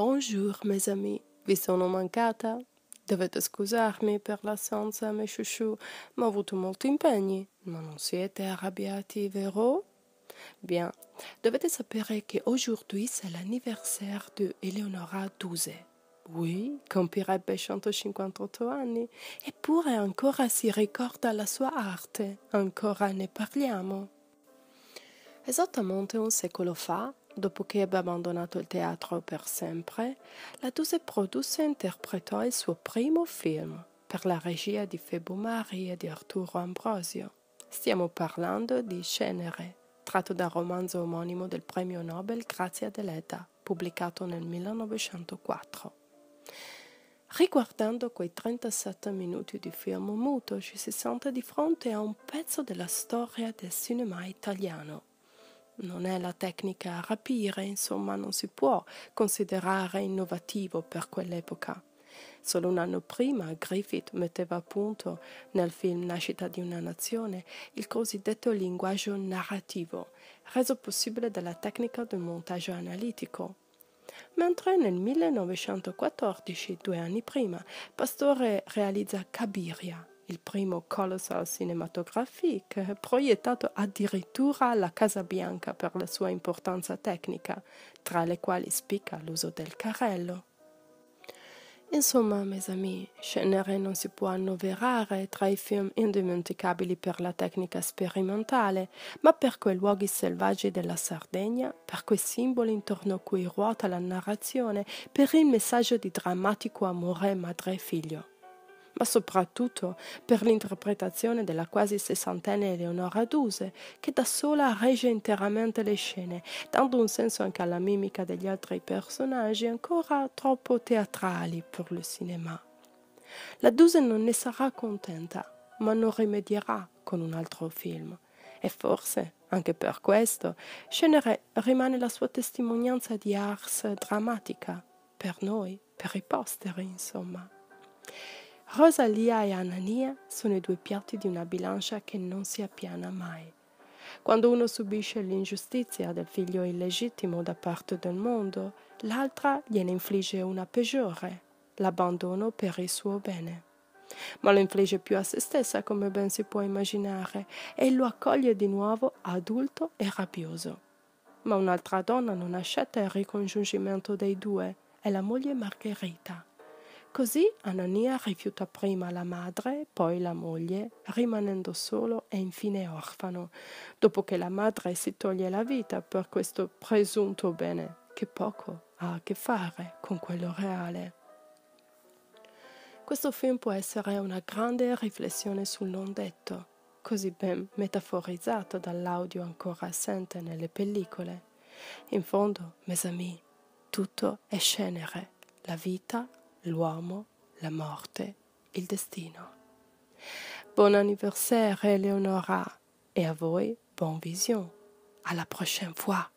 Bonjour mes amis, vi sono mancata. Dovete scusarmi per l'assenza, mes chouchous, ma avuto molti impegni, ma non siete arrabbiati, vero? Bien, dovete sapere che aujourd'hui c'est l'anniversaire de Eleonora Duse. Oui, compirebbe 158 anni, eppure ancora si ricorda la sua arte, ancora ne parliamo. Esattamente un secolo fa, dopo che ebbe abbandonato il teatro per sempre, la Duse produsse e interpretò il suo primo film per la regia di Febo Mari e di Arturo Ambrosio. Stiamo parlando di Cenere, tratto dal romanzo omonimo del premio Nobel Grazia Deledda, pubblicato nel 1904. Riguardando quei 37 minuti di film muto ci si sente di fronte a un pezzo della storia del cinema italiano non è la tecnica a rapire, insomma non si può considerare innovativo per quell'epoca. Solo un anno prima Griffith metteva a punto nel film Nascita di una nazione il cosiddetto linguaggio narrativo, reso possibile dalla tecnica del montaggio analitico. Mentre nel 1914, due anni prima, Pastore realizza Cabiria, il primo colossal cinematographique, proiettato addirittura alla Casa Bianca per la sua importanza tecnica, tra le quali spicca l'uso del carrello. Insomma, mes amis, Cenere non si può annoverare tra i film indimenticabili per la tecnica sperimentale, ma per quei luoghi selvaggi della Sardegna, per quei simboli intorno a cui ruota la narrazione, per il messaggio di drammatico amore madre-figlio ma soprattutto per l'interpretazione della quasi sessantenne Eleonora Duse, che da sola regge interamente le scene, dando un senso anche alla mimica degli altri personaggi ancora troppo teatrali per il cinema. La Duse non ne sarà contenta, ma non rimedierà con un altro film. E forse, anche per questo, Scenere rimane la sua testimonianza di ars drammatica, per noi, per i posteri, insomma. Rosalia e Anania sono i due piatti di una bilancia che non si appiana mai. Quando uno subisce l'ingiustizia del figlio illegittimo da parte del mondo, l'altra gliene infligge una peggiore, l'abbandono per il suo bene. Ma lo infligge più a se stessa, come ben si può immaginare, e lo accoglie di nuovo adulto e rabbioso. Ma un'altra donna non accetta il ricongiungimento dei due, è la moglie Margherita Così Anania rifiuta prima la madre, poi la moglie, rimanendo solo e infine orfano, dopo che la madre si toglie la vita per questo presunto bene, che poco ha a che fare con quello reale. Questo film può essere una grande riflessione sul non detto, così ben metaforizzato dall'audio ancora assente nelle pellicole. In fondo, mes amis, tutto è scenere, la vita l'homme, la morte, il destino. Bon anniversaire, Eleonora, et à vous, bonne vision. À la prochaine fois.